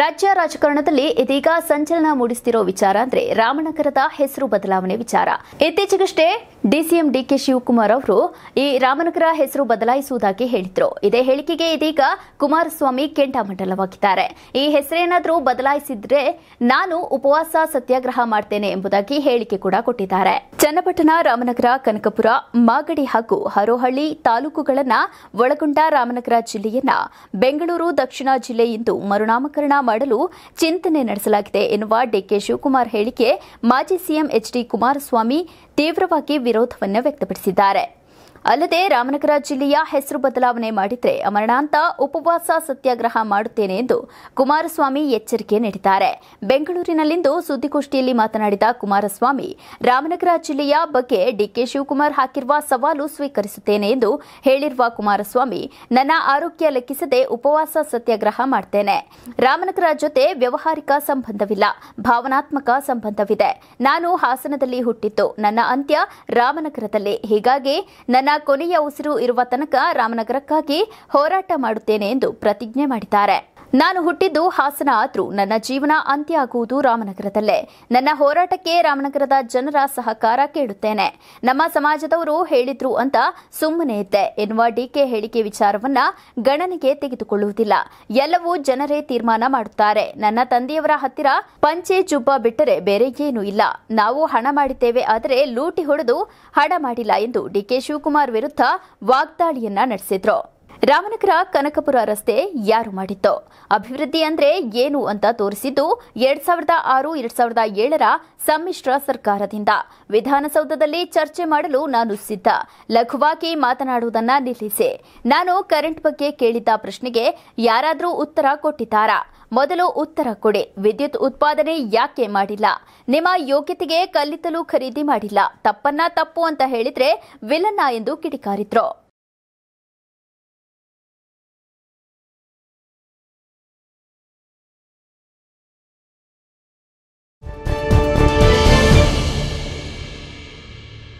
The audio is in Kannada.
ರಾಜ್ಯ ರಾಜಕಾರಣದಲ್ಲಿ ಇದೀಗ ಸಂಚಲನ ಮೂಡಿಸುತ್ತಿರೋ ವಿಚಾರ ಅಂದ್ರೆ ರಾಮನಗರದ ಹೆಸರು ಬದಲಾವಣೆ ವಿಚಾರ ಇತ್ತೀಚೆಗಷ್ಟೇ ಡಿಸಿಎಂ ಡಿಕೆ ಶಿವಕುಮಾರ್ ಅವರು ಈ ರಾಮನಗರ ಹೆಸರು ಬದಲಾಯಿಸುವುದಾಗಿ ಹೇಳಿದ್ರು ಇದೇ ಹೇಳಿಕೆಗೆ ಇದೀಗ ಕುಮಾರಸ್ವಾಮಿ ಕೆಂಡಾಮಂಡಲವಾಗಿದ್ದಾರೆ ಈ ಹೆಸರೇನಾದರೂ ಬದಲಾಯಿಸಿದ್ರೆ ನಾನು ಉಪವಾಸ ಸತ್ಯಾಗ್ರಹ ಮಾಡ್ತೇನೆ ಎಂಬುದಾಗಿ ಹೇಳಿಕೆ ಕೂಡ ಕೊಟ್ಟಿದ್ದಾರೆ ಚನ್ನಪಟ್ಟಣ ರಾಮನಗರ ಕನಕಪುರ ಮಾಗಡಿ ಹಾಗೂ ಹರೋಹಳ್ಳಿ ತಾಲೂಕುಗಳನ್ನ ಒಳಗೊಂಡ ರಾಮನಗರ ಜಿಲ್ಲೆಯನ್ನ ಬೆಂಗಳೂರು ದಕ್ಷಿಣ ಜಿಲ್ಲೆ ಎಂದು ಮರುನಾಮಕರಣ ಮಾಡಲು ಚಿಂತನೆ ನಡೆಸಲಾಗಿದೆ ಎನ್ನುವ ಡಿಕೆ ಶಿವಕುಮಾರ್ ಹೇಳಿಕೆ ಮಾಜಿ ಸಿಎಂ ಎಚ್ಡಿ ಕುಮಾರಸ್ವಾಮಿ ತೀವ್ರವಾಗಿ ವಿರೋಧವನ್ನು ವ್ಯಕ್ತಪಡಿಸಿದ್ದಾರೆ ಅಲ್ಲದೆ ರಾಮನಗರ ಜಿಲ್ಲೆಯ ಹೆಸರು ಬದಲಾವಣೆ ಮಾಡಿದರೆ ಅಮರಣಾಂತ ಉಪವಾಸ ಸತ್ಯಾಗ್ರಹ ಮಾಡುತ್ತೇನೆ ಎಂದು ಕುಮಾರಸ್ವಾಮಿ ಎಚ್ಚರಿಕೆ ನೀಡಿದ್ದಾರೆ ಬೆಂಗಳೂರಿನಲ್ಲಿಂದು ಸುದ್ದಿಗೋಷ್ಠಿಯಲ್ಲಿ ಮಾತನಾಡಿದ ಕುಮಾರಸ್ವಾಮಿ ರಾಮನಗರ ಜಿಲ್ಲೆಯ ಬಗ್ಗೆ ಡಿಕೆ ಶಿವಕುಮಾರ್ ಹಾಕಿರುವ ಸವಾಲು ಸ್ವೀಕರಿಸುತ್ತೇನೆ ಎಂದು ಹೇಳಿರುವ ಕುಮಾರಸ್ವಾಮಿ ನನ್ನ ಆರೋಗ್ಯ ಲೆಕ್ಕಿಸದೆ ಉಪವಾಸ ಸತ್ಯಾಗ್ರಹ ಮಾಡುತ್ತೇನೆ ರಾಮನಗರ ಜೊತೆ ವ್ಯವಹಾರಿಕ ಸಂಬಂಧವಿಲ್ಲ ಭಾವನಾತ್ಮಕ ಸಂಬಂಧವಿದೆ ನಾನು ಹಾಸನದಲ್ಲಿ ಹುಟ್ಟಿತ್ತು ನನ್ನ ಅಂತ್ಯ ರಾಮನಗರದಲ್ಲಿ ಹೀಗಾಗಿ ನನ್ನ ನನ್ನ ಕೊನೆಯ ಉಸಿರು ಇರುವ ತನಕ ರಾಮನಗರಕ್ಕಾಗಿ ಹೋರಾಟ ಮಾಡುತ್ತೇನೆ ಎಂದು ಪ್ರತಿಜ್ಞೆ ಮಾಡಿದ್ದಾರೆ ನಾನು ಹುಟ್ಟಿದ್ದು ಹಾಸನ ಆದರೂ ನನ್ನ ಜೀವನ ಅಂತ್ಯ ಆಗುವುದು ರಾಮನಗರದಲ್ಲೇ ನನ್ನ ಹೋರಾಟಕ್ಕೆ ರಾಮನಗರದ ಜನರ ಸಹಕಾರ ಕೇಳುತ್ತೇನೆ ನಮ್ಮ ಸಮಾಜದವರು ಹೇಳಿದ್ರು ಅಂತ ಸುಮ್ಮನೆ ಇದ್ದೆ ಎನ್ನುವ ಡಿಕೆ ಹೇಳಿಕೆ ವಿಚಾರವನ್ನ ಗಣನೆಗೆ ತೆಗೆದುಕೊಳ್ಳುವುದಿಲ್ಲ ಎಲ್ಲವೂ ಜನರೇ ತೀರ್ಮಾನ ಮಾಡುತ್ತಾರೆ ನನ್ನ ತಂದೆಯವರ ಹತ್ತಿರ ಪಂಚೆ ಜುಬ್ಬ ಬಿಟ್ಟರೆ ಬೇರೆ ಏನೂ ಇಲ್ಲ ನಾವು ಹಣ ಮಾಡಿದ್ದೇವೆ ಆದರೆ ಲೂಟಿ ಹೊಡೆದು ಹಣ ಮಾಡಿಲ್ಲ ಎಂದು ಡಿಕೆ ಶಿವಕುಮಾರ್ ವಿರುದ್ಧ ವಾಗ್ದಾಳಿಯನ್ನ ನಡೆಸಿದ್ರು ರಾಮನಗರ ಕನಕಪುರ ರಸ್ತೆ ಯಾರು ಮಾಡಿತ್ತು ಅಭಿವೃದ್ಧಿ ಅಂದ್ರೆ ಏನು ಅಂತ ತೋರಿಸಿದ್ದು ಎರಡ್ ಸಾವಿರದ ಆರು ಎರಡ್ ಸಾವಿರದ ಏಳರ ಸಮ್ಮಿಶ್ರ ಸರ್ಕಾರದಿಂದ ವಿಧಾನಸೌಧದಲ್ಲಿ ಚರ್ಚೆ ಮಾಡಲು ನಾನು ಸಿದ್ದ ಲಘುವಾಗಿ ಮಾತನಾಡುವುದನ್ನ ನಿಲ್ಲಿಸಿ ನಾನು ಕರೆಂಟ್ ಬಗ್ಗೆ ಕೇಳಿದ್ದ ಪ್ರಶ್ನೆಗೆ ಯಾರಾದರೂ ಉತ್ತರ ಕೊಟ್ಟಿದ್ದಾರಾ ಮೊದಲು ಉತ್ತರ ಕೊಡಿ ವಿದ್ಯುತ್ ಉತ್ಪಾದನೆ ಯಾಕೆ ಮಾಡಿಲ್ಲ ನಿಮ್ಮ ಯೋಗ್ಯತೆಗೆ ಕಲ್ಲಿದ್ದಲು ಖರೀದಿ ಮಾಡಿಲ್ಲ ತಪ್ಪನ್ನ ತಪ್ಪು ಅಂತ ಹೇಳಿದ್ರೆ ವಿಲನ್ನ ಎಂದು ಕಿಡಿಕಾರಿದ್ರು